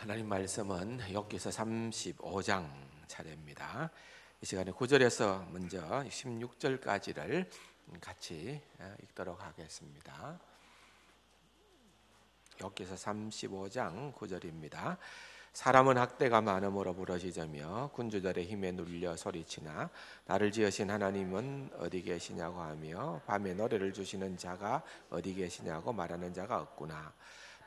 하나님 말씀은 역기서 35장 차례입니다. 이 시간에 9절에서 먼저 16절까지를 같이 아, 읽도록 하겠습니다. 역기서 35장 9절입니다. 사람은 학대가 많음으로 부러지자며 군주들의 힘에 눌려 소리치나 나를 지으신 하나님은 어디 계시냐고 하며 밤에 노래를 주시는 자가 어디 계시냐고 말하는 자가 없구나.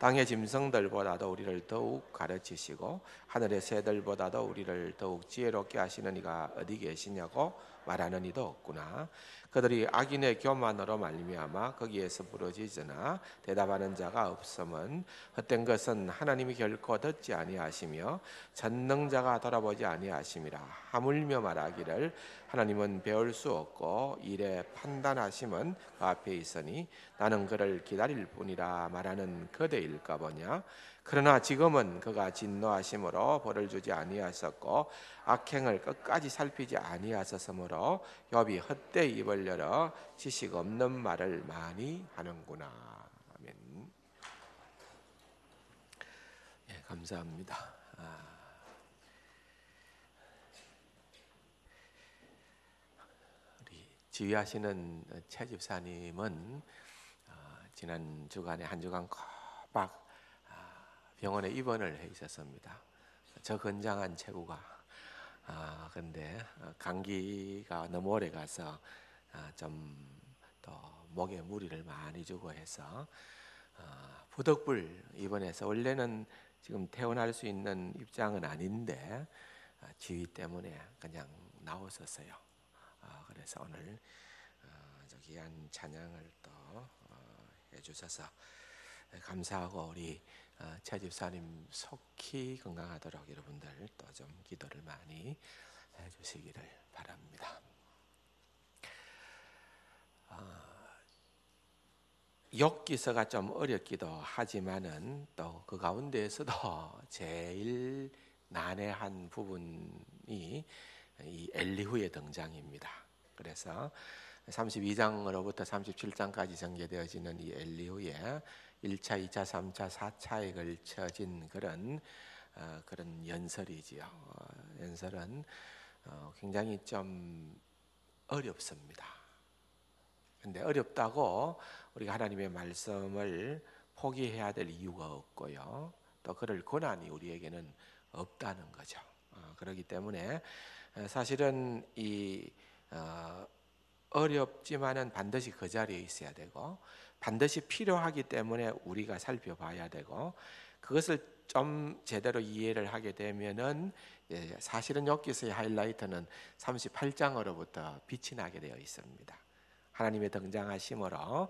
땅의 짐승들보다도 우리를 더욱 가르치시고 하늘의 새들보다도 우리를 더욱 지혜롭게 하시는 이가 어디 계시냐고 말하는 이도 없구나. 그들이 악인의 교만으로 말미암아 거기에서 부러지으나 대답하는 자가 없음은 헛된 것은 하나님이 결코 듣지 아니하시며 전능자가 돌아보지 아니하심이라 하물며 말하기를 하나님은 배울 수 없고 일에 판단하심은 그 앞에 있으니 나는 그를 기다릴 뿐이라 말하는 그대일까 보냐 그러나 지금은 그가 진노하심으로 벌을 주지 아니하셨고 악행을 끝까지 살피지 아니하셨으므로 욥이 헛되이 입을 열어 지식 없는 말을 많이 하는구나. 아멘. 예, 감사합니다. 아. 우리 지휘하시는 최 집사님은 아, 지난 주간에 한 주간 막 병원에 입원을 해 있었습니다. 저 건장한 체구가 아 근데 어, 감기가 너무 오래 가서 아, 좀또 목에 무리를 많이 주고 해서 아, 부덕불 입원해서 원래는 지금 퇴원할 수 있는 입장은 아닌데 아, 지위 때문에 그냥 나왔었어요. 아, 그래서 오늘 어, 저기 한 찬양을 또 어, 해주셔서 감사하고 우리 차 아, 집사님 속히 건강하도록 여러분들 또 좀 기도를 많이 해주시기를 바랍니다. 아, 욕기서가 좀 어렵기도 하지만은 또 그 가운데에서도 제일 난해한 부분이 이 엘리후의 등장입니다. 그래서 32장으로부터 37장까지 전개되어지는 이 엘리후의 1차, 2차, 3차, 4차에 걸쳐진 그런 어, 그런 연설이지요. 어, 연설은 어, 굉장히 좀 어렵습니다. 근데 어렵다고 우리가 하나님의 말씀을 포기해야 될 이유가 없고요. 또 그럴 권한이 우리에게는 없다는 거죠. 어, 그렇기 때문에 어, 사실은 이 어, 어렵지만은 반드시 그 자리에 있어야 되고 반드시 필요하기 때문에 우리가 살펴봐야 되고 그것을 좀 제대로 이해를 하게 되면은 예, 사실은 여기서의 하이라이트는 38장으로부터 빛이 나게 되어 있습니다. 하나님의 등장하심으로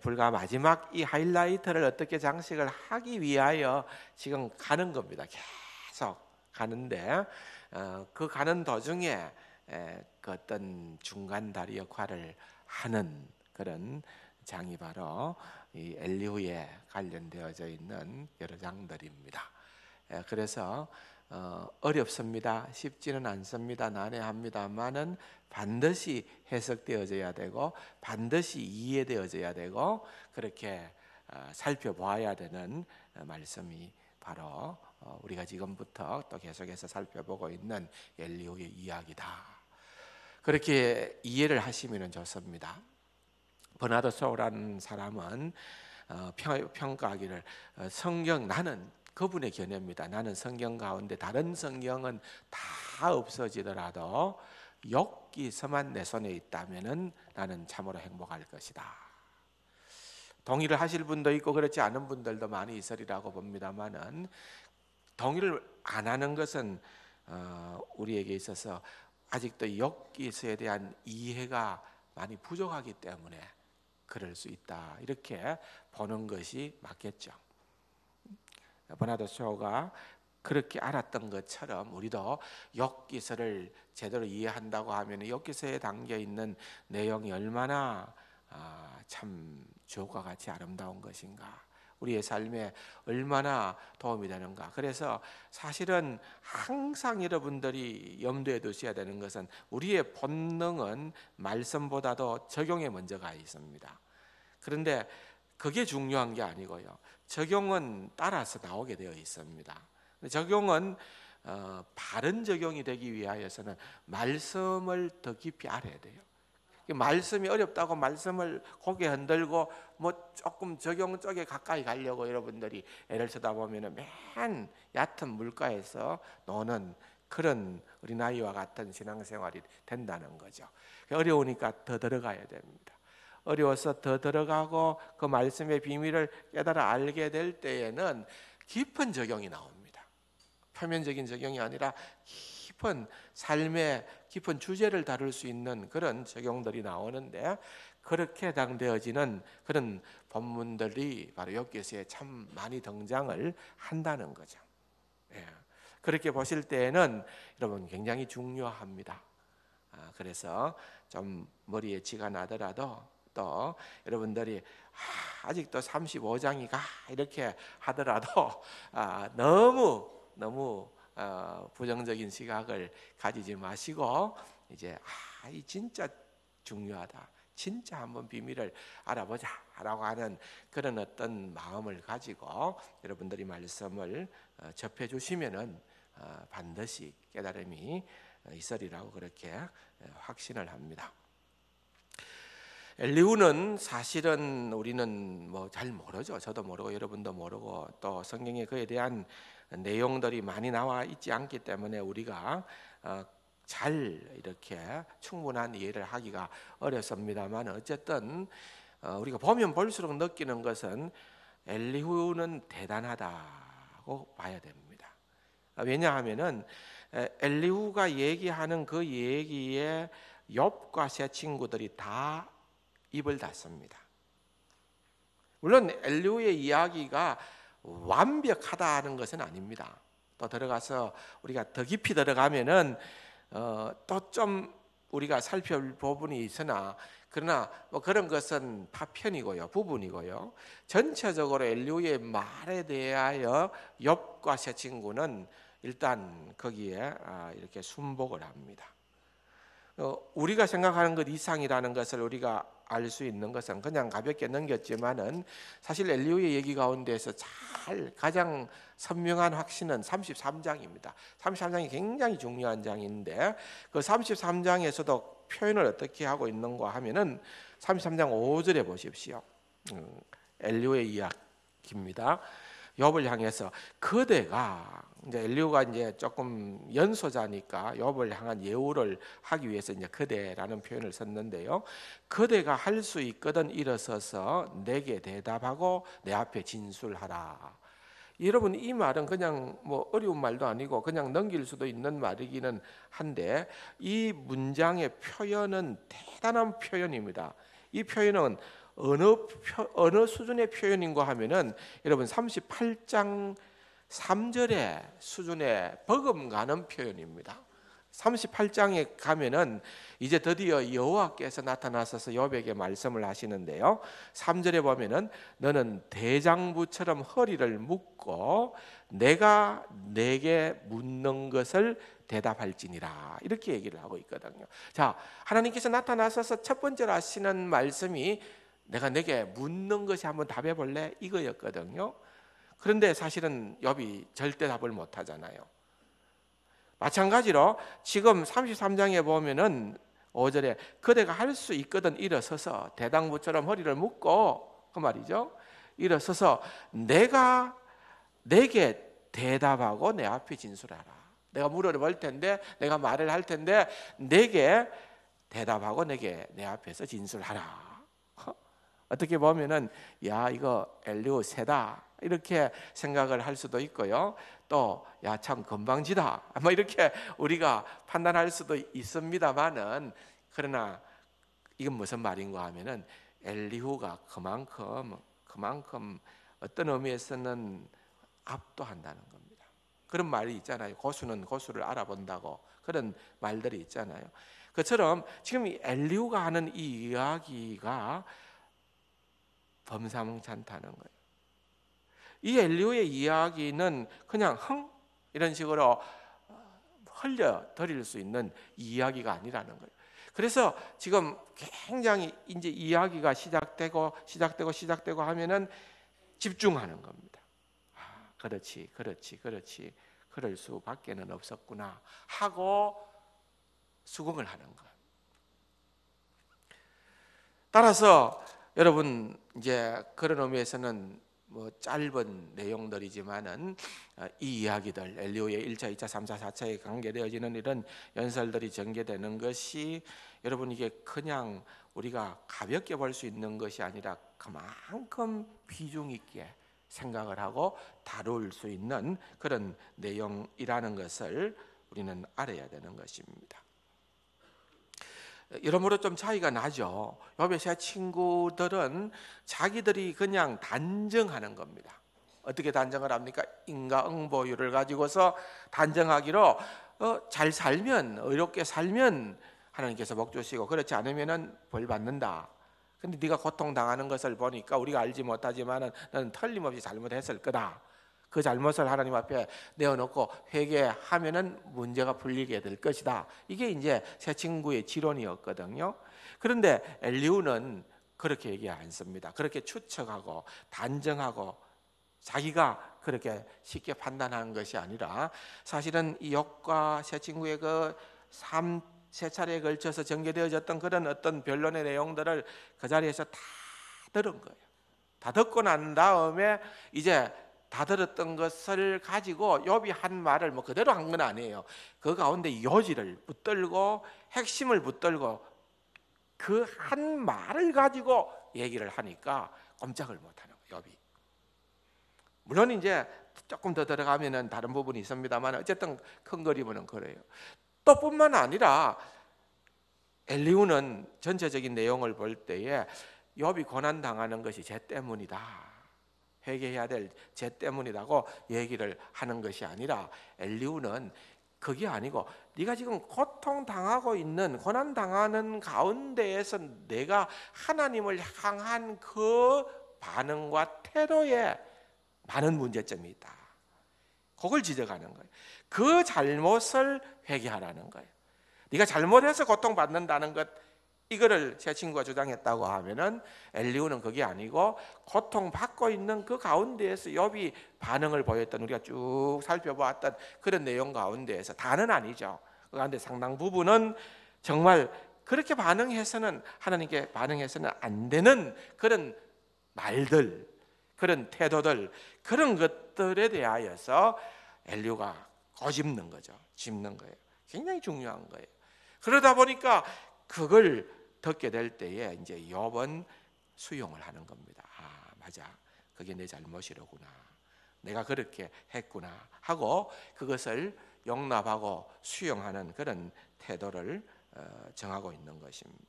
불과 마지막 이 하이라이트를 어떻게 장식을 하기 위하여 지금 가는 겁니다. 계속 가는데 어, 그 가는 도중에 그 어떤 중간 다리 역할을 하는 그런 장이 바로 이 엘리후에 관련되어져 있는 여러 장들입니다. 예, 그래서 어, 렵습니다 쉽지는 않습니다. 난해합니다만은 반드시 해석되어져야 되고 반드시 이해되어져야 되고 그렇게 어, 살펴봐야 되는 어, 말씀이 바로 어, 우리가 지금부터 또 계속해서 살펴보고 있는 엘리오의 이야기다. 그렇게 이해를 하시면 좋습니다. 버나드 소라는 사람은 어, 평가하기를 어, 성경 나는 그분의 견해입니다. 나는 성경 가운데 다른 성경은 다 없어지더라도 욕기서만 내 손에 있다면은 나는 참으로 행복할 것이다. 동의를 하실 분도 있고 그렇지 않은 분들도 많이 있으리라고 봅니다만은 동의를 안 하는 것은 어, 우리에게 있어서 아직도 욕기서에 대한 이해가 많이 부족하기 때문에 그럴 수 있다. 이렇게 보는 것이 맞겠죠. 버나드 쇼가 그렇게 알았던 것처럼 우리도 역기서를 제대로 이해한다고 하면 역기서에 담겨 있는 내용이 얼마나 아, 참 주옥과 같이 아름다운 것인가 우리의 삶에 얼마나 도움이 되는가. 그래서 사실은 항상 여러분들이 염두에 두셔야 되는 것은 우리의 본능은 말씀보다도 적용에 먼저 가 있습니다. 그런데 그게 중요한 게 아니고요. 적용은 따라서 나오게 되어 있습니다. 적용은 어, 바른 적용이 되기 위하여서는 말씀을 더 깊이 알아야 돼요. 말씀이 어렵다고 말씀을 고개 흔들고 뭐 조금 적용 쪽에 가까이 가려고 여러분들이 애를 쳐다보면은 맨 얕은 물가에서 노는 그런 어린아이와 같은 신앙생활이 된다는 거죠. 어려우니까 더 들어가야 됩니다. 어려워서 더 들어가고 그 말씀의 비밀을 깨달아 알게 될 때에는 깊은 적용이 나옵니다. 표면적인 적용이 아니라 깊은 삶의 깊은 주제를 다룰 수 있는 그런 적용들이 나오는데 그렇게 해당되어지는 그런 본문들이 바로 여기에서 참 많이 등장을 한다는 거죠. 예. 그렇게 보실 때에는 여러분 굉장히 중요합니다. 아, 그래서 좀 머리에 지가 나더라도 또 여러분들이 아, 아직도 35장이가 이렇게 하더라도 아, 너무 너무 어, 부정적인 시각을 가지지 마시고 이제 아, 이 진짜 중요하다. 진짜 한번 비밀을 알아보자라고 하는 그런 어떤 마음을 가지고 여러분들이 말씀을 어, 접해 주시면은 어, 반드시 깨달음이 있으리라고 그렇게 확신을 합니다. 엘리우는 사실은 우리는 뭐 잘 모르죠. 저도 모르고 여러분도 모르고 또 성경에 그에 대한 내용들이 많이 나와 있지 않기 때문에 우리가 어, 잘 이렇게 충분한 이해를 하기가 어렵습니다만 어쨌든 어, 우리가 보면 볼수록 느끼는 것은 엘리후는 대단하다고 봐야 됩니다. 아, 왜냐하면은 엘리후가 얘기하는 그 얘기에 욥과 세 친구들이 다 입을 닫습니다. 물론 엘리후의 이야기가 완벽하다는 것은 아닙니다. 또 들어가서 우리가 더 깊이 들어가면은 어, 또좀 우리가 살펴볼 부분이 있으나 그러나 뭐 그런 것은 파편이고요 부분이고요 전체적으로 엘리우의 말에 대하여 욥과 새 친구는 일단 거기에 아, 이렇게 순복을 합니다. 어, 우리가 생각하는 것 이상이라는 것을 우리가 알수 있는 것은 그냥 가볍게 넘겼지만은 사실 엘리우의 얘기 가운데서 에잘 가장 선명한 확신은 33장입니다. 33장이 굉장히 중요한 장인데 그 33장에서도 표현을 어떻게 하고 있는가 하면은 33장 5절에 보십시오. 음, 엘리오의 이야기입니다. 욥을 향해서 그대가 이제 엘리오가 이제 조금 연소자니까 욥을 향한 예우를 하기 위해서 이제 그대라는 표현을 썼는데요. 그대가 할 수 있거든 일어서서 내게 대답하고 내 앞에 진술하라. 여러분 이 말은 그냥 뭐 어려운 말도 아니고 그냥 넘길 수도 있는 말이기는 한데 이 문장의 표현은 대단한 표현입니다. 이 표현은 어느 표, 어느 수준의 표현인가 하면은 여러분 38장 3절의 수준의 버금가는 표현입니다. 38장에 가면은 이제 드디어 여호와께서 나타나셔서 여백의 말씀을 하시는데요. 3절에 보면은 너는 대장부처럼 허리를 묶고 내가 내게 묻는 것을 대답할지니라 이렇게 얘기를 하고 있거든요. 자, 하나님께서 나타나셔서 첫 번째로 하시는 말씀이 내가 내게 묻는 것이 한번 답해 볼래? 이거였거든요. 그런데 사실은 욥이 절대 답을 못 하잖아요. 마찬가지로 지금 33장에 보면은 5절에 그대가 할 수 있거든 일어서서 대당부처럼 허리를 묶고 그 말이죠. 일어서서 내가 내게 대답하고 내 앞에 진술하라. 내가 물어볼 텐데 내가 말을 할 텐데 내게 대답하고 내게 내 앞에서 진술하라. 어떻게 보면은 야 이거 엘리오세다 이렇게 생각을 할 수도 있고요. 또야참 건방지다. 아마 뭐 이렇게 우리가 판단할 수도 있습니다만은 그러나 이건 무슨 말인가 하면은 엘리후가 그만큼 그만큼 어떤 의미에서는 압도한다는 겁니다. 그런 말이 있잖아요. 고수는 고수를 알아본다고 그런 말들이 있잖아요. 그처럼 지금 엘리후가 하는 이 이야기가 범사몽찬다는 거예요. 이 엘리오의 이야기는 그냥 흥 이런 식으로 어, 흘려 드릴 수 있는 이야기가 아니라는 거예요. 그래서 지금 굉장히 이제 이야기가 시작되고 시작되고 시작되고 하면은 집중하는 겁니다. 아, 그렇지, 그렇지, 그렇지. 그럴 수밖에는 없었구나 하고 수긍을 하는 거. 따라서 여러분 이제 그런 의미에서는 뭐 짧은 내용들이지만은 어, 이 이야기들 엘리오의 1차, 2차, 3차, 4차에 관계되어지는 이런 연설들이 전개되는 것이 여러분 이게 그냥 우리가 가볍게 볼 수 있는 것이 아니라 그만큼 비중 있게 생각을 하고 다룰 수 있는 그런 내용이라는 것을 우리는 알아야 되는 것입니다. 여러모로 좀 차이가 나죠. 요베시 친구들은 자기들이 그냥 단정하는 겁니다. 어떻게 단정을 합니까? 인과응보율을 가지고서 단정하기로 어, 잘 살면 의롭게 살면 하나님께서 복 주시고 그렇지 않으면은 벌 받는다. 근데 네가 고통 당하는 것을 보니까 우리가 알지 못하지만은 너는 틀림없이 잘못했을 거다. 그 잘못을 하나님 앞에 내어놓고 회개하면은 문제가 풀리게 될 것이다. 이게 이제 새 친구의 지론이었거든요. 그런데 엘리우는 그렇게 얘기 안 씁니다. 그렇게 추측하고 단정하고 자기가 그렇게 쉽게 판단하 것이 아니라 사실은 이 욕과 새 친구의 그삼 세 차례에 걸쳐서 전개되어졌던 그런 어떤 변론의 내용들을 그 자리에서 다 들은 거예요. 다 듣고 난 다음에 이제 다 들었던 것을 가지고 욥이 한 말을 뭐 그대로 한 건 아니에요. 그 가운데 요지를 붙들고 핵심을 붙들고 그 한 말을 가지고 얘기를 하니까 꼼짝을 못 하는 거예요, 욥이. 물론 이제 조금 더 들어가면은 다른 부분이 있습니다만 어쨌든 큰 그림은 그래요. 또 뿐만 아니라 엘리우는 전체적인 내용을 볼 때에 욥이 고난 당하는 것이 죄 때문이다. 회개해야 될 죄 때문이라고 얘기를 하는 것이 아니라 엘리우는 그게 아니고 네가 지금 고통 당하고 있는 고난 당하는 가운데에서 내가 하나님을 향한 그 반응과 태도에 많은 문제점이 있다. 그걸 지적하는 거예요. 그 잘못을 회개하라는 거예요. 네가 잘못해서 고통 받는다는 것 이거를 제 친구가 주장했다고 하면은 엘리우는 그게 아니고 고통 받고 있는 그 가운데에서 여비 반응을 보였던 우리가 쭉 살펴보았던 그런 내용 가운데에서 다는 아니죠. 그런데 상당 부분은 정말 그렇게 반응해서는 하나님께 반응해서는 안 되는 그런 말들, 그런 태도들, 그런 것들에 대하여서 엘리우가 거짚는 거죠. 짚는 거예요. 굉장히 중요한 거예요. 그러다 보니까 그걸 듣게 될 때에 이제 욥은 수용을 하는 겁니다. 아, 맞아. 그게 내 잘못이로구나. 내가 그렇게 했구나 하고 그것을 용납하고 수용하는 그런 태도를 어, 정하고 있는 것입니다.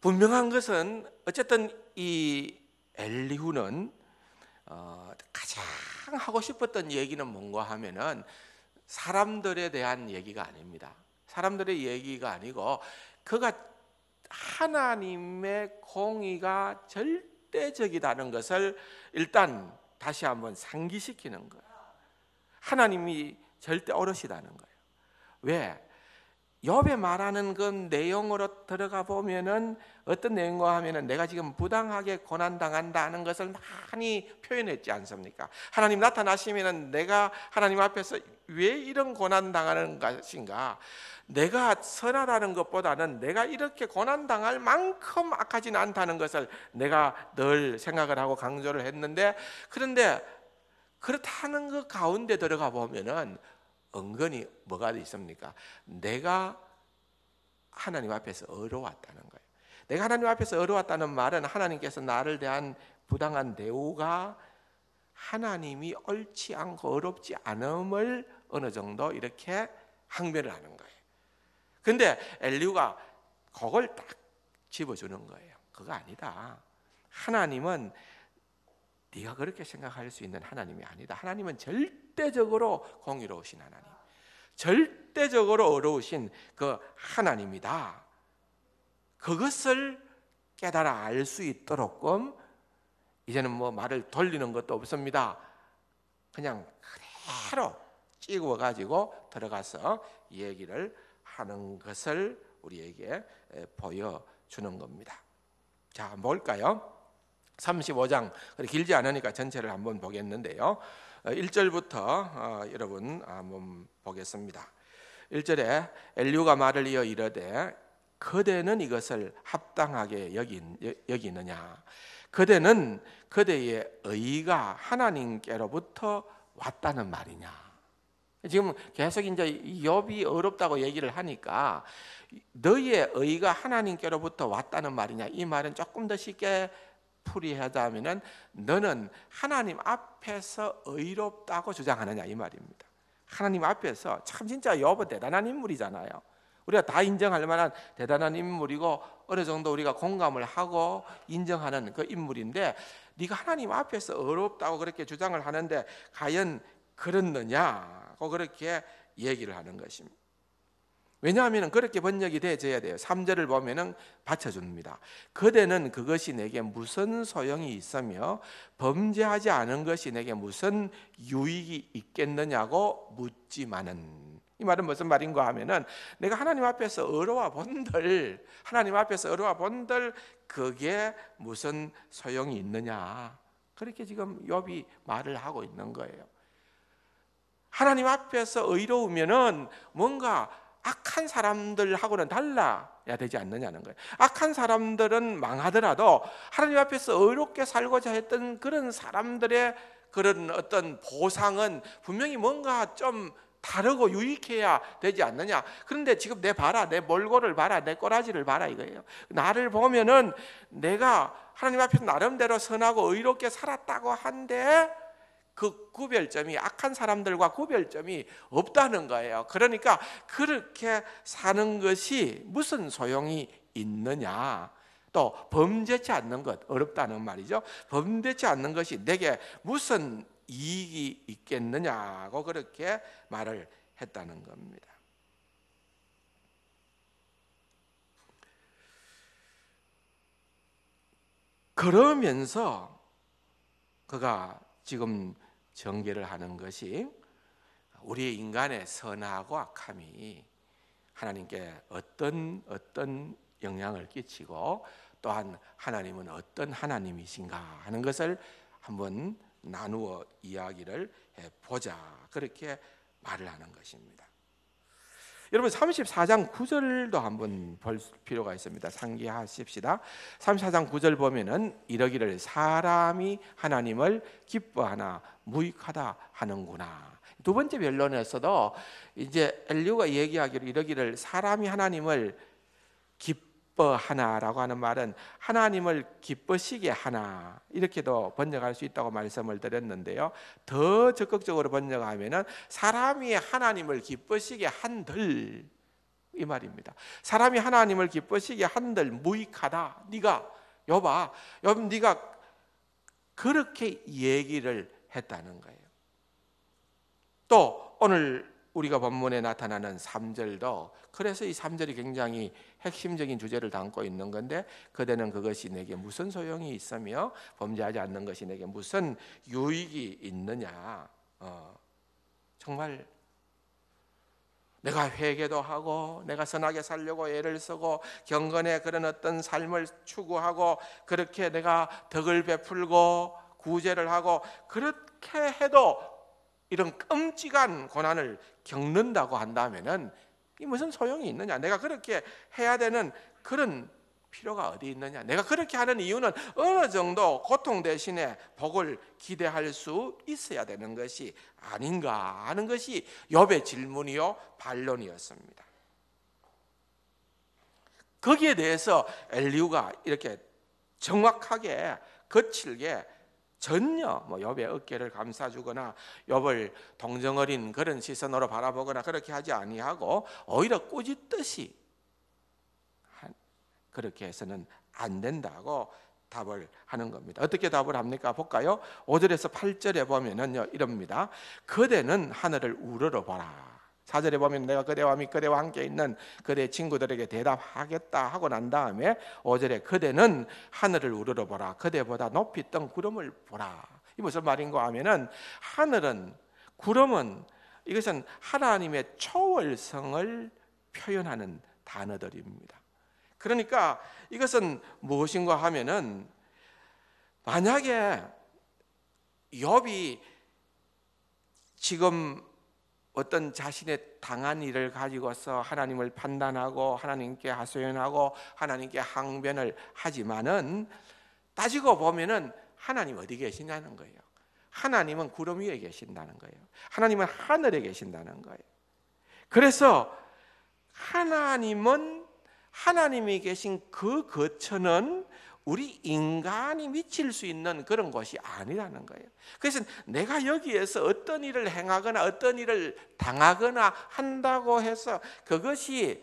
분명한 것은 어쨌든 이 엘리후는 어, 가장 하고 싶었던 얘기는 뭔가 하면은 사람들에 대한 얘기가 아닙니다. 사람들의 얘기가 아니고 그가 하나님의 공의가 절대적이라는 것을 일단 다시 한번 상기시키는 거예요. 하나님이 절대 어르시다는 거예요. 왜? 욥에 말하는 그 내용으로 들어가 보면은 어떤 내용과 하면은 내가 지금 부당하게 고난 당한다는 것을 많이 표현했지 않습니까? 하나님 나타나시면은 내가 하나님 앞에서 왜 이런 고난 당하는 것인가? 내가 선하다는 것보다는 내가 이렇게 고난당할 만큼 악하진 않다는 것을 내가 늘 생각을 하고 강조를 했는데 그런데 그렇다는 것 가운데 들어가 보면은 은근히 뭐가 있습니까? 내가 하나님 앞에서 어려웠다는 거예요. 내가 하나님 앞에서 어려웠다는 말은 하나님께서 나를 대한 부당한 대우가 하나님이 옳지 않고 어렵지 않음을 어느 정도 이렇게 항변을 하는 거예요. 근데 엘리후가 그걸 딱 집어주는 거예요. 그거 아니다. 하나님은 네가 그렇게 생각할 수 있는 하나님이 아니다. 하나님은 절대적으로 공의로우신 하나님. 절대적으로 어려우신 그 하나님이다. 그것을 깨달아 알 수 있도록끔 이제는 뭐 말을 돌리는 것도 없습니다. 그냥 그대로 찍어 가지고 들어가서 얘기를 하는 것을 우리에게 보여주는 겁니다. 자, 뭘까요? 35장 길지 않으니까 전체를 한번 보겠는데요. 1절부터 어, 어, 여러분 한번 보겠습니다. 1절에 엘류가 말을 이어 이르되 그대는 이것을 합당하게 여긴, 여기느냐 그대는 그대의 의가 하나님께로부터 왔다는 말이냐 지금 계속 이제 욥이 어렵다고 얘기를 하니까 너희의 의가 하나님께로부터 왔다는 말이냐 이 말은 조금 더 쉽게 풀이하자면은 너는 하나님 앞에서 의롭다고 주장하느냐 이 말입니다. 하나님 앞에서 참 진짜 여보 대단한 인물이잖아요. 우리가 다 인정할 만한 대단한 인물이고 어느 정도 우리가 공감을 하고 인정하는 그 인물인데 네가 하나님 앞에서 어렵다고 그렇게 주장을 하는데 과연 그렇느냐고 그렇게 얘기를 하는 것입니다. 왜냐하면 그렇게 번역이 되어져야 돼요. 3절을 보면 받쳐줍니다. 그대는 그것이 내게 무슨 소용이 있으며 범죄하지 않은 것이 내게 무슨 유익이 있겠느냐고 묻지마는 이 말은 무슨 말인가 하면은 내가 하나님 앞에서 어려와 본들 하나님 앞에서 어려와 본들 그게 무슨 소용이 있느냐 그렇게 지금 욥이 말을 하고 있는 거예요. 하나님 앞에서 의로우면은 뭔가 악한 사람들하고는 달라야 되지 않느냐는 거예요. 악한 사람들은 망하더라도 하나님 앞에서 의롭게 살고자 했던 그런 사람들의 그런 어떤 보상은 분명히 뭔가 좀 다르고 유익해야 되지 않느냐. 그런데 지금 내 봐라, 내 몰골을 봐라, 내 꼬라지를 봐라 이거예요. 나를 보면은 내가 하나님 앞에서 나름대로 선하고 의롭게 살았다고 한데 그 구별점이 악한 사람들과 구별점이 없다는 거예요. 그러니까 그렇게 사는 것이 무슨 소용이 있느냐? 또 범죄치 않는 것 어렵다는 말이죠. 범죄치 않는 것이 내게 무슨 이익이 있겠느냐고 그렇게 말을 했다는 겁니다. 그러면서 그가 지금 정개를 하는 것이 우리 인간의 선하고 악함이 하나님께 어떤 어떤 영향을 끼치고 또한 하나님은 어떤 하나님이신가 하는 것을 한번 나누어 이야기를 해 보자 그렇게 말을 하는 것입니다. 여러분 34장 9절도 한번 볼 필요가 있습니다. 상기하십시다. 34장 9절 보면은 이러기를 사람이 하나님을 기뻐하나 무익하다 하는구나. 두 번째 변론에서도 이제 엘리오가 얘기하기를 이러기를 사람이 하나님을 기뻐 기뻐하나라고 하는 말은 하나님을 기뻐시게 하나 이렇게도 번역할 수 있다고 말씀을 드렸는데요. 더 적극적으로 번역하면은 사람이 하나님을 기뻐시게 한들 이 말입니다. 사람이 하나님을 기뻐시게 한들 무익하다. 네가 여봐, 여봐 네가 그렇게 얘기를 했다는 거예요. 또 오늘 우리가 본문에 나타나는 3절도 그래서 이 3절이 굉장히 핵심적인 주제를 담고 있는 건데 그대는 그것이 내게 무슨 소용이 있으며 범죄하지 않는 것이 내게 무슨 유익이 있느냐 어, 정말 내가 회개도 하고 내가 선하게 살려고 애를 쓰고 경건의 그런 어떤 삶을 추구하고 그렇게 내가 덕을 베풀고 구제를 하고 그렇게 해도 이런 끔찍한 고난을 겪는다고 한다면은 이 무슨 소용이 있느냐? 내가 그렇게 해야 되는 그런 필요가 어디 있느냐? 내가 그렇게 하는 이유는 어느 정도 고통 대신에 복을 기대할 수 있어야 되는 것이 아닌가 하는 것이 욥의 질문이요 반론이었습니다. 거기에 대해서 엘리우가 이렇게 정확하게 거칠게 전혀 뭐 욥의 어깨를 감싸주거나 욥을 동정어린 그런 시선으로 바라보거나 그렇게 하지 아니하고 오히려 꾸짖듯이 그렇게 해서는 안 된다고 답을 하는 겁니다. 어떻게 답을 합니까? 볼까요? 5절에서 8절에 보면은요 이럽니다. 그대는 하늘을 우러러 봐라. 사절에 보면 내가 그대와 및 그대와 함께 있는 그대 친구들에게 대답하겠다 하고 난 다음에 오절에 그대는 하늘을 우러러 보라 그대보다 높이 뜬 구름을 보라 이 무슨 말인가 하면은 하늘은 구름은 이것은 하나님의 초월성을 표현하는 단어들입니다 그러니까 이것은 무엇인가 하면은 만약에 여비 지금 어떤 자신의 당한 일을 가지고서 하나님을 판단하고 하나님께 하소연하고 하나님께 항변을 하지만은 따지고 보면은 하나님 어디 계시냐는 거예요. 하나님은 구름 위에 계신다는 거예요. 하나님은 하늘에 계신다는 거예요. 그래서 하나님은 하나님이 계신 그 거처는 우리 인간이 미칠 수 있는 그런 것이 아니라는 거예요. 그래서 내가 여기에서 어떤 일을 행하거나 어떤 일을 당하거나 한다고 해서 그것이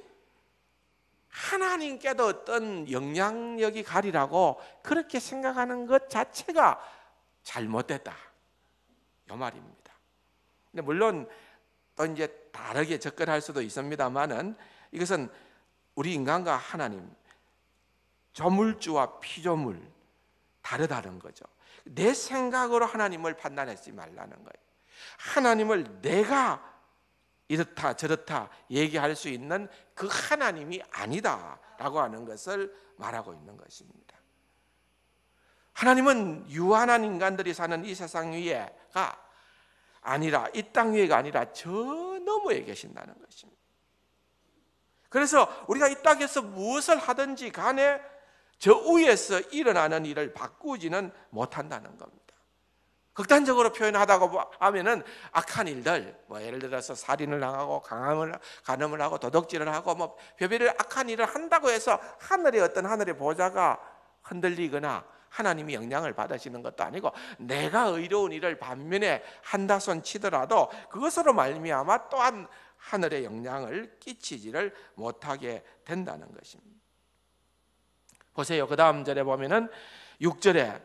하나님께도 어떤 영향력이 가리라고 그렇게 생각하는 것 자체가 잘못됐다. 이 말입니다. 근데 물론 또 이제 다르게 접근할 수도 있습니다만은 이것은 우리 인간과 하나님 저물주와 피조물 다르다는 거죠. 내 생각으로 하나님을 판단하지 말라는 거예요. 하나님을 내가 이렇다 저렇다 얘기할 수 있는 그 하나님이 아니다라고 하는 것을 말하고 있는 것입니다. 하나님은 유한한 인간들이 사는 이 세상 위에가 아니라 이 땅 위에가 아니라 저 너머에 계신다는 것입니다. 그래서 우리가 이 땅에서 무엇을 하든지 간에 저 위에서 일어나는 일을 바꾸지는 못한다는 겁니다. 극단적으로 표현하다고 뭐 하면은 악한 일들, 뭐 예를 들어서 살인을 당하고 강함을 간음을 하고 도덕질을 하고 뭐 별별 악한 일을 한다고 해서 하늘의 어떤 하늘의 보좌가 흔들리거나 하나님이 영향을 받으시는 것도 아니고 내가 의로운 일을 반면에 한다손 치더라도 그것으로 말미암아 또한 하늘의 영향을 끼치지를 못하게 된다는 것입니다. 보세요. 그 다음 절에 보면은 6절에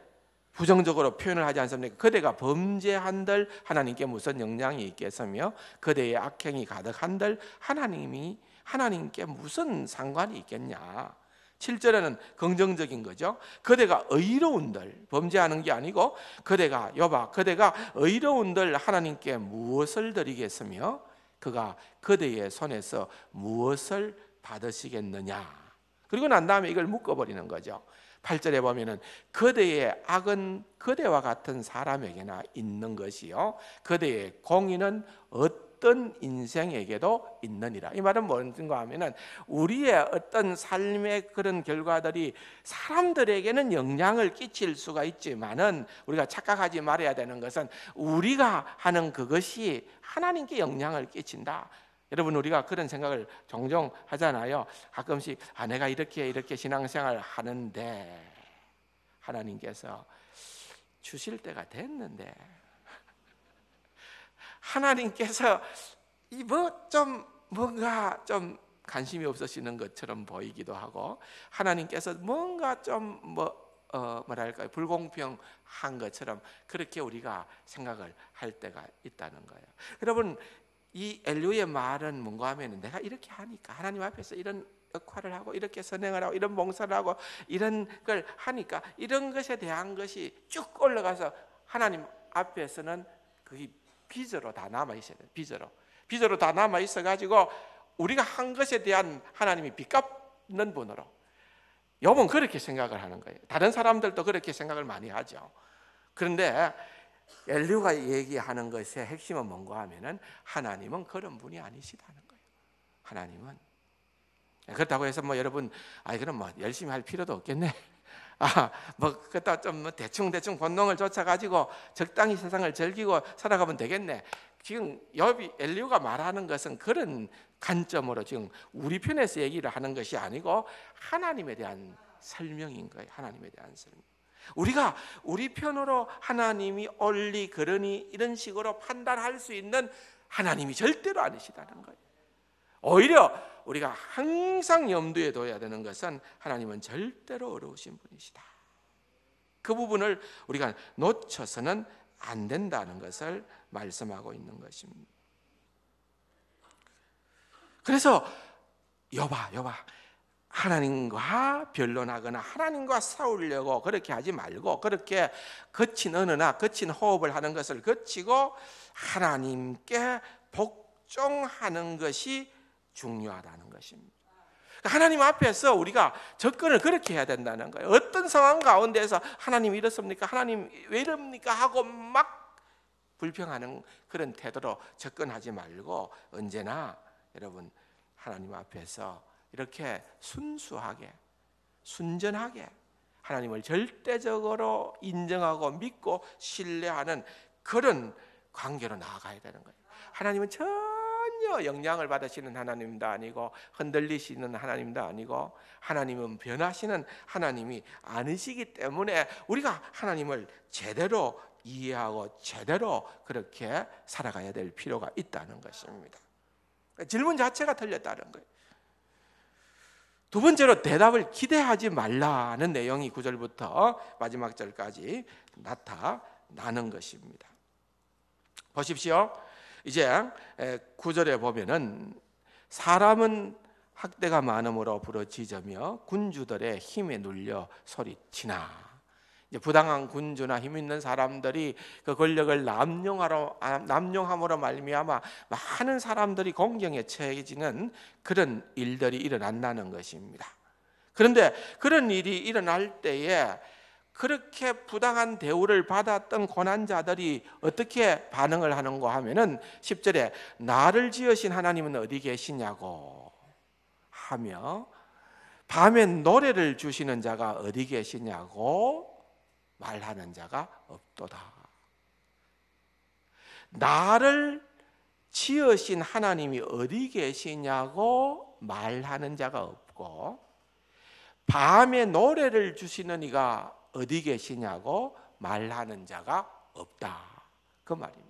부정적으로 표현을 하지 않습니까? 그대가 범죄한들 하나님께 무슨 영향이 있겠으며 그대의 악행이 가득한들 하나님이 하나님께 무슨 상관이 있겠냐? 7절에는 긍정적인 거죠. 그대가 의로운들 범죄하는 게 아니고 그대가 여봐 그대가 의로운들 하나님께 무엇을 드리겠으며 그가 그대의 손에서 무엇을 받으시겠느냐? 그리고 난 다음에 이걸 묶어버리는 거죠. 8절에 보면 그대의 악은 그대와 같은 사람에게나 있는 것이요. 그대의 공의는 어떤 인생에게도 있느니라. 이 말은 뭔가 하면 우리의 어떤 삶의 그런 결과들이 사람들에게는 영향을 끼칠 수가 있지만은 우리가 착각하지 말아야 되는 것은 우리가 하는 그것이 하나님께 영향을 끼친다. 여러분 우리가 그런 생각을 종종 하잖아요. 가끔씩 아 내가 이렇게 이렇게 신앙생활 하는데 하나님께서 주실 때가 됐는데 하나님께서 이 뭐좀 뭔가 좀 관심이 없으시는 것처럼 보이기도 하고 하나님께서 뭔가 좀 뭐 어, 뭐랄까요 불공평한 것처럼 그렇게 우리가 생각을 할 때가 있다는 거예요. 여러분 이 엘류의 말은 뭔가 하면 내가 이렇게 하니까 하나님 앞에서 이런 역할을 하고 이렇게 선행을 하고 이런 봉사를 하고 이런 걸 하니까 이런 것에 대한 것이 쭉 올라가서 하나님 앞에서는 그게 비저로 다 남아 있어요. 야돼 비저로. 비저로 다 남아 있어 가지고 우리가 한 것에 대한 하나님이 빚 갚는 분으로 욥은 그렇게 생각을 하는 거예요. 다른 사람들도 그렇게 생각을 많이 하죠. 그런데 엘리우가 얘기하는 것의 핵심은 뭔가 하면은 하나님은 그런 분이 아니시다는 거예요. 하나님은 네, 그렇다고 해서 뭐 여러분 아 그럼 뭐 열심히 할 필요도 없겠네. 아, 뭐 그다 좀뭐 대충 대충 본능을 쫓아 가지고 적당히 세상을 즐기고 살아가면 되겠네. 지금 여비 엘리우가 말하는 것은 그런 관점으로 지금 우리 편에서 얘기를 하는 것이 아니고 하나님에 대한 설명인 거예요. 하나님에 대한 설명. 우리가 우리 편으로 하나님이 얼리 그러니 이런 식으로 판단할 수 있는 하나님이 절대로 아니시다는 거예요. 오히려 우리가 항상 염두에 둬야 되는 것은 하나님은 절대로 어려우신 분이시다. 그 부분을 우리가 놓쳐서는 안 된다는 것을 말씀하고 있는 것입니다. 그래서 여봐, 여봐. 하나님과 변론하거나 하나님과 싸우려고 그렇게 하지 말고 그렇게 거친 언어나 거친 호흡을 하는 것을 거치고 하나님께 복종하는 것이 중요하다는 것입니다. 그러니까 하나님 앞에서 우리가 접근을 그렇게 해야 된다는 거예요. 어떤 상황 가운데서 하나님 이렇습니까? 하나님 왜 이럽니까? 하고 막 불평하는 그런 태도로 접근하지 말고 언제나 여러분 하나님 앞에서 이렇게 순수하게 순전하게 하나님을 절대적으로 인정하고 믿고 신뢰하는 그런 관계로 나아가야 되는 거예요. 하나님은 전혀 영향을 받으시는 하나님도 아니고 흔들리시는 하나님도 아니고 하나님은 변하시는 하나님이 아니시기 때문에 우리가 하나님을 제대로 이해하고 제대로 그렇게 살아가야 될 필요가 있다는 것입니다. 질문 자체가 틀렸다는 거예요. 두 번째로 대답을 기대하지 말라는 내용이 구절부터 마지막 절까지 나타나는 것입니다. 보십시오. 이제 구절에 보면은 사람은 학대가 많음으로 부러지자며 군주들의 힘에 눌려 소리치나 부당한 군주나 힘 있는 사람들이 그 권력을 남용하러 아, 남용함으로 말미암아 많은 사람들이 공경에 처해지는 그런 일들이 일어난다는 것입니다. 그런데 그런 일이 일어날 때에 그렇게 부당한 대우를 받았던 고난자들이 어떻게 반응을 하는가 하면은 10절에 나를 지으신 하나님은 어디 계시냐고 하며 밤에 노래를 주시는 자가 어디 계시냐고 말하는 자가 없도다. 나를 지으신 하나님이 어디 계시냐고 말하는 자가 없고 밤에 노래를 주시는 이가 어디 계시냐고 말하는 자가 없다. 그 말입니다.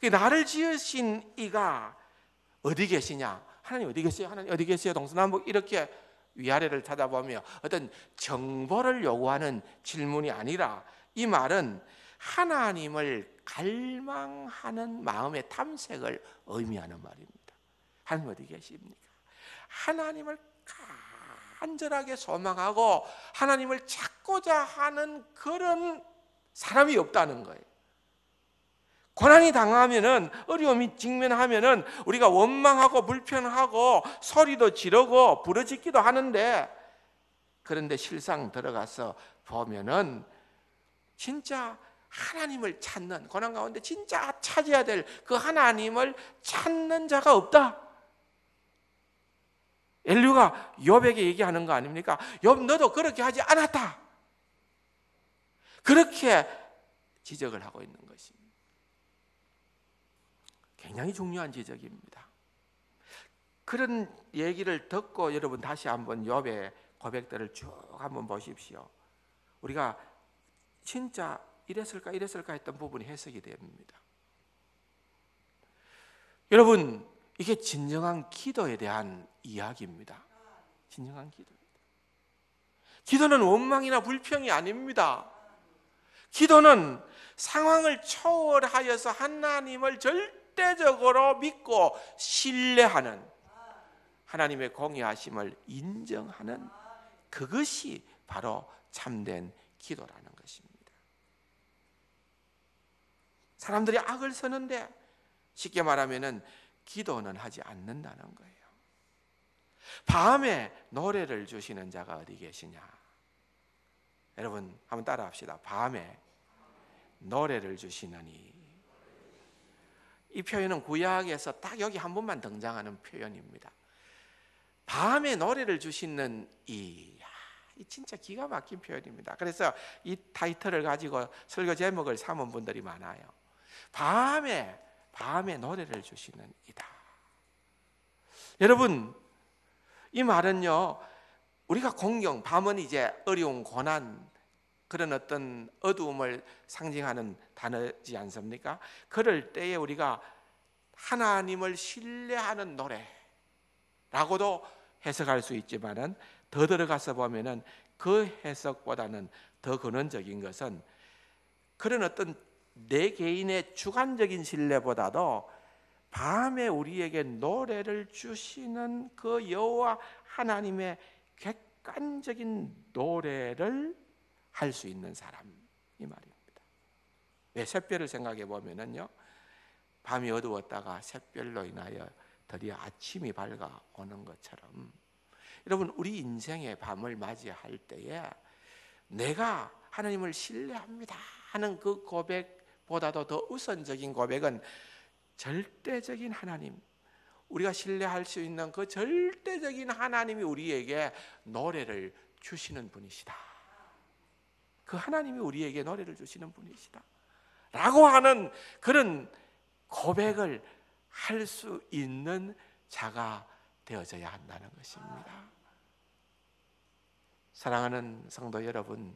그 나를 지으신 이가 어디 계시냐? 하나님 어디 계세요? 하나님 어디 계세요? 동서남북 이렇게 위아래를 찾아보며 어떤 정보를 요구하는 질문이 아니라 이 말은 하나님을 갈망하는 마음의 탐색을 의미하는 말입니다. 하나님 어디 계십니까? 하나님을 간절하게 소망하고 하나님을 찾고자 하는 그런 사람이 없다는 거예요. 고난이 당하면은 어려움이 직면하면은 우리가 원망하고 불편하고 소리도 지르고 부러지기도 하는데 그런데 실상 들어가서 보면은 진짜 하나님을 찾는 고난 가운데 진짜 찾아야 될 그 하나님을 찾는 자가 없다. 엘류가 욥에게 얘기하는 거 아닙니까? 욥 너도 그렇게 하지 않았다. 그렇게 지적을 하고 있는 것이. 굉장히 중요한 지적입니다. 그런 얘기를 듣고 여러분 다시 한번 욥의 고백들을 쭉 한번 보십시오. 우리가 진짜 이랬을까 이랬을까 했던 부분이 해석이 됩니다. 여러분 이게 진정한 기도에 대한 이야기입니다. 진정한 기도. 기도는 원망이나 불평이 아닙니다. 기도는 상황을 초월하여서 하나님을 절 절대적으로 믿고 신뢰하는 하나님의 공의하심을 인정하는 그것이 바로 참된 기도라는 것입니다. 사람들이 악을 쓰는데 쉽게 말하면 기도는 하지 않는다는 거예요. 밤에 노래를 주시는 자가 어디 계시냐? 여러분 한번 따라합시다. 밤에 노래를 주시느니 이 표현은 구약에서 딱 여기 한 번만 등장하는 표현입니다. 밤에 노래를 주시는 이, 이 진짜 기가 막힌 표현입니다. 그래서 이 타이틀을 가지고 설교 제목을 삼은 분들이 많아요. 밤에 밤에 노래를 주시는 이다. 여러분 이 말은요 우리가 공경 밤은 이제 어려운 고난 그런 어떤 어두움을 상징하는 단어지 않습니까? 그럴 때에 우리가 하나님을 신뢰하는 노래라고도 해석할 수 있지만은 더 들어가서 보면은 그 해석보다는 더 근원적인 것은 그런 어떤 내 개인의 주관적인 신뢰보다도 밤에 우리에게 노래를 주시는 그 여호와 하나님의 객관적인 노래를 할수 있는 사람 이 말입니다. 왜 샛별을 생각해 보면은요. 밤이 어두웠다가 샛별로 인하여 드디어 아침이 밝아오는 것처럼 여러분 우리 인생의 밤을 맞이할 때에 내가 하나님을 신뢰합니다 하는 그 고백보다도 더 우선적인 고백은 절대적인 하나님 우리가 신뢰할 수 있는 그 절대적인 하나님이 우리에게 노래를 주시는 분이시다 그 하나님이 우리에게 노래를 주시는 분이시다. 라고 하는 그런 고백을 할 수 있는 자가 되어져야 한다는 것입니다. 사랑하는 성도 여러분,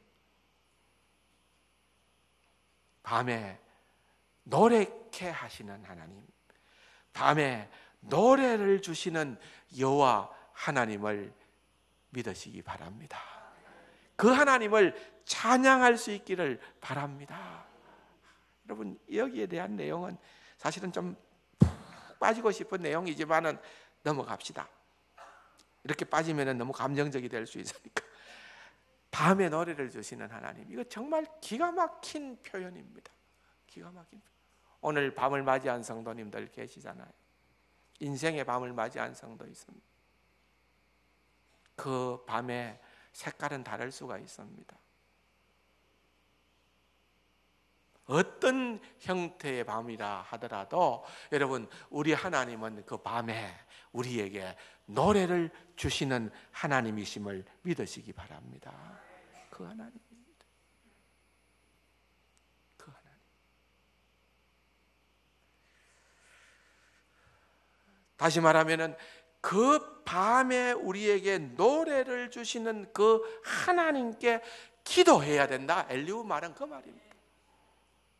밤에 노래케 하시는 하나님, 밤에 노래를 주시는 여호와 하나님을 믿으시기 바랍니다. 그 하나님을 찬양할 수 있기를 바랍니다. 여러분 여기에 대한 내용은 사실은 좀 빠지고 싶은 내용이지만은 넘어갑시다. 이렇게 빠지면은 너무 감정적이 될 수 있으니까 밤에 노래를 주시는 하나님 이거 정말 기가 막힌 표현입니다. 기가 막힌 오늘 밤을 맞이한 성도님들 계시잖아요. 인생의 밤을 맞이한 성도 있습니다. 그 밤에 색깔은 다를 수가 있습니다. 어떤 형태의 밤이라 하더라도 여러분 우리 하나님은 그 밤에 우리에게 노래를 주시는 하나님이심을 믿으시기 바랍니다. 그 하나님입니다. 그 하나님. 다시 말하면은 그 밤에 우리에게 노래를 주시는 그 하나님께 기도해야 된다. 엘리우 말은 그 말입니다.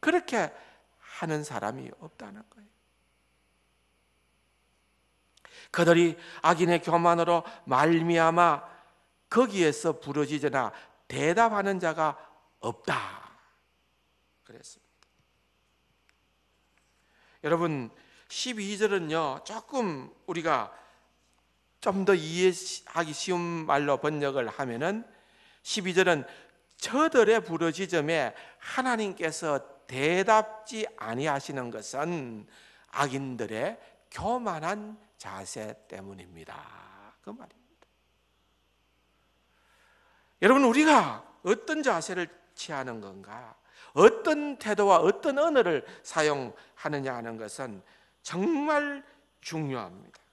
그렇게 하는 사람이 없다는 거예요. 그들이 악인의 교만으로 말미암아 거기에서 부르짖으나 대답하는 자가 없다. 그랬습니다. 여러분 12절은요. 조금 우리가 좀더 이해하기 쉬운 말로 번역을 하면은 12절은 저들의 부르짖음에 하나님께서 대답지 아니하시는 것은 악인들의 교만한 자세 때문입니다. 그 말입니다. 여러분 우리가 어떤 자세를 취하는 건가? 어떤 태도와 어떤 언어를 사용하느냐 하는 것은 정말 중요합니다.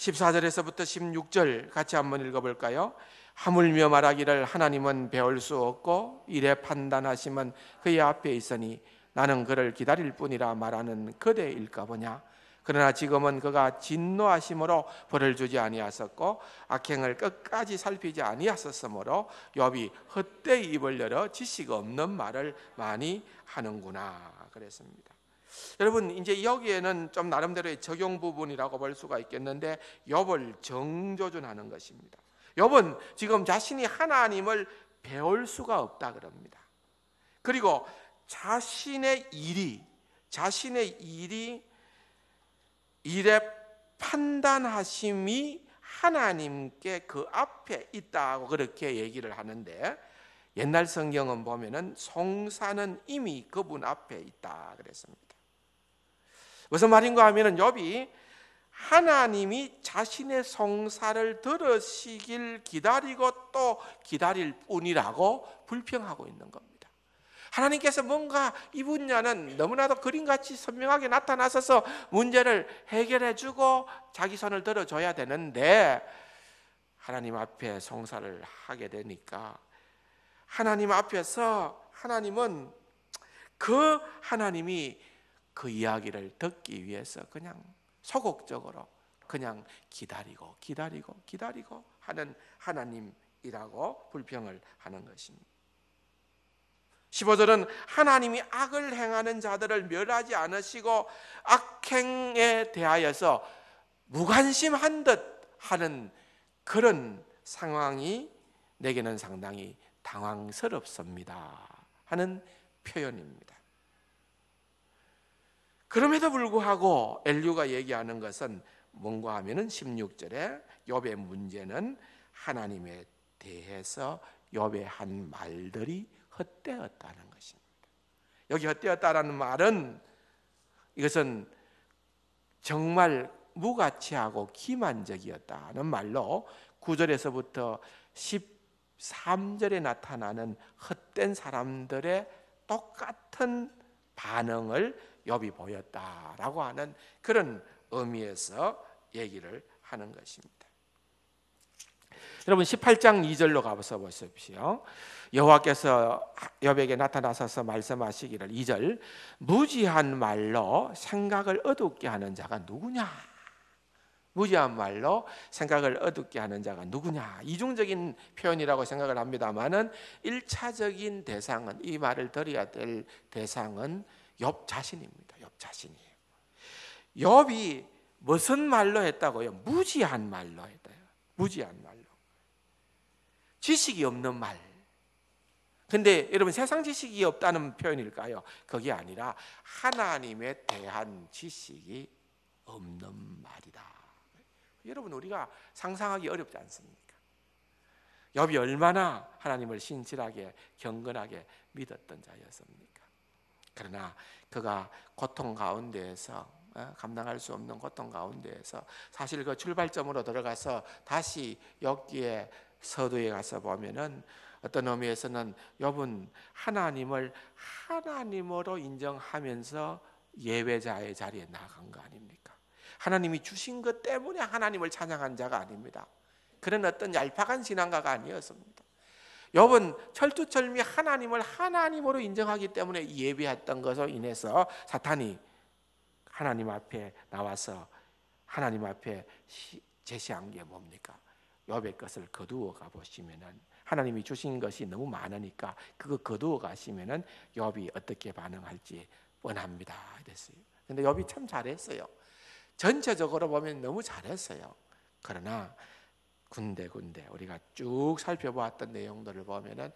14절에서부터 16절 같이 한번 읽어볼까요? 하물며 말하기를 하나님은 배울 수 없고 이래 판단하시면 그의 앞에 있으니 나는 그를 기다릴 뿐이라 말하는 그대일까 보냐 그러나 지금은 그가 진노하심으로 벌을 주지 아니하셨고 악행을 끝까지 살피지 아니하셨으므로 욥이 헛되이 입을 열어 지식 없는 말을 많이 하는구나 그랬습니다. 여러분 이제 여기에는 좀 나름대로의 적용 부분이라고 볼 수가 있겠는데 욥을 정조준하는 것입니다. 욥은 지금 자신이 하나님을 배울 수가 없다 그럽니다. 그리고 자신의 일이 자신의 일이 일의 판단하심이 하나님께 그 앞에 있다고 그렇게 얘기를 하는데 옛날 성경은 보면은 송사는 이미 그분 앞에 있다 그랬습니다. 무슨 말인가 하면은 욥이 하나님이 자신의 성사를 들으시길 기다리고 또 기다릴 뿐이라고 불평하고 있는 겁니다. 하나님께서 뭔가 이 분야는 너무나도 그림같이 선명하게 나타나셔서 문제를 해결해 주고 자기 손을 들어줘야 되는데 하나님 앞에 성사를 하게 되니까 하나님 앞에서 하나님은 그 하나님이 그 이야기를 듣기 위해서 그냥 소극적으로 그냥 기다리고 기다리고 기다리고 하는 하나님이라고 불평을 하는 것입니다. 15절은 하나님이 악을 행하는 자들을 멸하지 않으시고 악행에 대하여서 무관심한 듯 하는 그런 상황이 내게는 상당히 당황스럽습니다. 하는 표현입니다. 그럼에도 불구하고 엘류가 얘기하는 것은 뭔가 하면은 16절에 욥의 문제는 하나님에 대해서 욥의 한 말들이 헛되었다는 것입니다. 여기 헛되었다라는 말은 이것은 정말 무가치하고 기만적이었다는 말로 9절에서부터 13절에 나타나는 헛된 사람들의 똑같은 반응을 여비 보였다라고 하는 그런 의미에서 얘기를 하는 것입니다. 여러분 18장 2절로 가서 보십시오. 여호와께서 여백에 나타나서서 말씀하시기를 2절 무지한 말로 생각을 어둡게 하는 자가 누구냐? 무지한 말로 생각을 어둡게 하는 자가 누구냐? 이중적인 표현이라고 생각을 합니다만은 일차적인 대상은 이 말을 들어야 될 대상은 엽 자신입니다. 엽 자신이에요. 엽이 무슨 말로 했다고요? 무지한 말로 했다요. 무지한 말로. 지식이 없는 말. 근데 여러분 세상 지식이 없다는 표현일까요? 그게 아니라 하나님에 대한 지식이 없는 말이다. 여러분 우리가 상상하기 어렵지 않습니까? 엽이 얼마나 하나님을 신실하게 경건하게 믿었던 자였습니까? 그러나 그가 고통 가운데에서 어, 감당할 수 없는 고통 가운데에서 사실 그 출발점으로 들어가서 다시 여기에 서두에 가서 보면은 어떤 의미에서는 여분 하나님을 하나님으로 인정하면서 예외자의 자리에 나간 거 아닙니까? 하나님이 주신 것 때문에 하나님을 찬양한 자가 아닙니다. 그런 어떤 얄팍한 신앙가가 아니었습니다. 욥은 철두철미 하나님을 하나님으로 인정하기 때문에 예비했던 것으로 인해서 사탄이 하나님 앞에 나와서 하나님 앞에 제시한 게 뭡니까? 욥의 것을 거두어 가 보시면은 하나님이 주신 것이 너무 많으니까 그거 거두어 가시면은 욥이 어떻게 반응할지 뻔합니다. 이랬어요. 근데 욥이 참 잘했어요. 전체적으로 보면 너무 잘했어요. 그러나 군데군데 우리가 쭉 살펴보았던 내용들을 보면은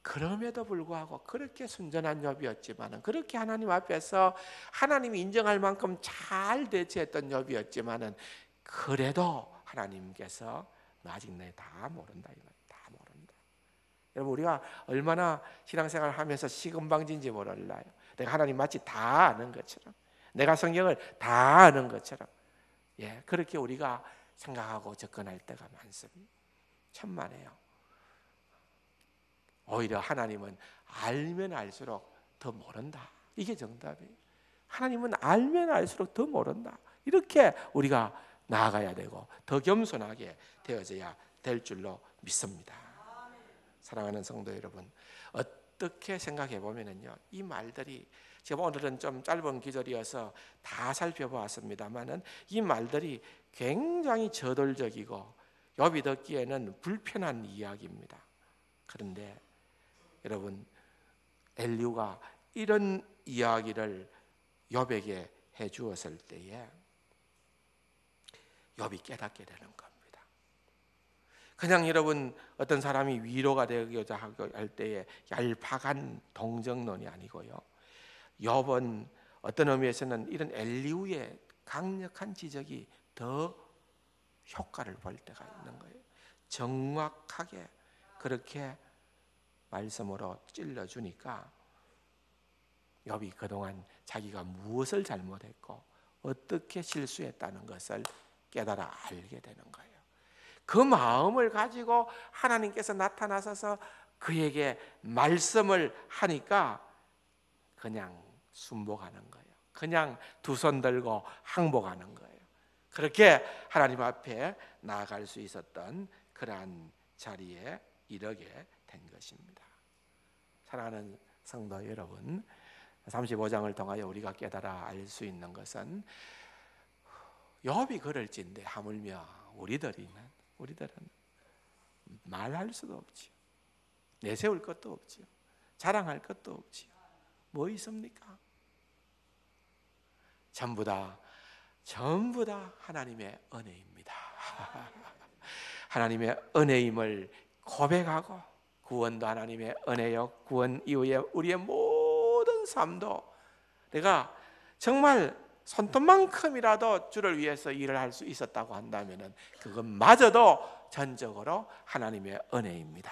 그럼에도 불구하고 그렇게 순전한 욥이었지만은 그렇게 하나님 앞에서 하나님이 인정할 만큼 잘 대처했던 욥이었지만은 그래도 하나님께서 아직 내 다 모른다 이말다 모른다. 여러분 우리가 얼마나 신앙생활 하면서 시금방진지 몰라요. 내가 하나님 마치 다 아는 것처럼 내가 성경을 다 아는 것처럼 예 그렇게 우리가 생각하고 접근할 때가 많습니다. 천만에요. 오히려 하나님은 알면 알수록 더 모른다. 이게 정답이에요. 하나님은 알면 알수록 더 모른다. 이렇게 우리가 나아가야 되고 더 겸손하게 되어져야 될 줄로 믿습니다. 사랑하는 성도 여러분, 어떻게 생각해 보면은요, 이 말들이 지금 오늘은 좀 짧은 기절이어서 다 살펴보았습니다만은 이 말들이 굉장히 저돌적이고 여비 듣기에는 불편한 이야기입니다. 그런데 여러분 엘리우가 이런 이야기를 욥에게 해 주었을 때에 욥이 깨닫게 되는 겁니다. 그냥 여러분 어떤 사람이 위로가 되고자 할 때에 얄팍한 동정론이 아니고요. 욥은 어떤 의미에서는 이런 엘리우의 강력한 지적이 더 효과를 볼 때가 있는 거예요. 정확하게 그렇게 말씀으로 찔러 주니까 욥이 그동안 자기가 무엇을 잘못했고 어떻게 실수했다는 것을 깨달아 알게 되는 거예요. 그 마음을 가지고 하나님께서 나타나셔서 그에게 말씀을 하니까 그냥 순복하는 거예요. 그냥 두 손 들고 항복하는 거예요. 그렇게 하나님 앞에 나아갈 수 있었던 그러한 자리에 이르게 된 것입니다. 사랑하는 성도 여러분, 35장을 통하여 우리가 깨달아 알 수 있는 것은 여비 그럴진데 하물며 우리들이 우리들은 말할 수도 없지요. 내세울 것도 없지요. 자랑할 것도 없지요. 뭐 있습니까? 전부 다 전부 다 하나님의 은혜입니다. 하나님의 은혜임을 고백하고 구원도 하나님의 은혜요. 구원 이후에 우리의 모든 삶도 내가 정말 손톱만큼이라도 주를 위해서 일을 할 수 있었다고 한다면은 그것마저도 전적으로 하나님의 은혜입니다.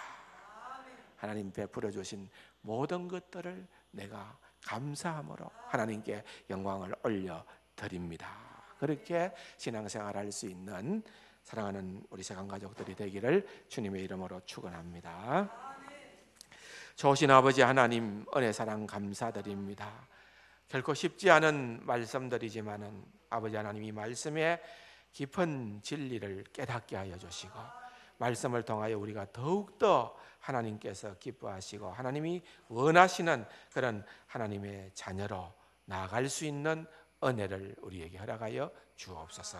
하나님 베풀어 주신 모든 것들을 내가 감사함으로 하나님께 영광을 올려 드립니다. 그렇게 신앙생활 할수 있는 사랑하는 우리 세간 가족들이 되기를 주님의 이름으로 축원합니다. 좋으신 아버지 하나님 은혜 사랑 감사드립니다. 결코 쉽지 않은 말씀들이지만은 아버지 하나님 이 말씀에 깊은 진리를 깨닫게 하여 주시고 말씀을 통하여 우리가 더욱더 하나님께서 기뻐하시고 하나님이 원하시는 그런 하나님의 자녀로 나아갈 수 있는 은혜를 우리에게 허락하여 주옵소서.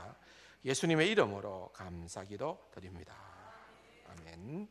예수님의 이름으로 감사기도 드립니다. 아멘.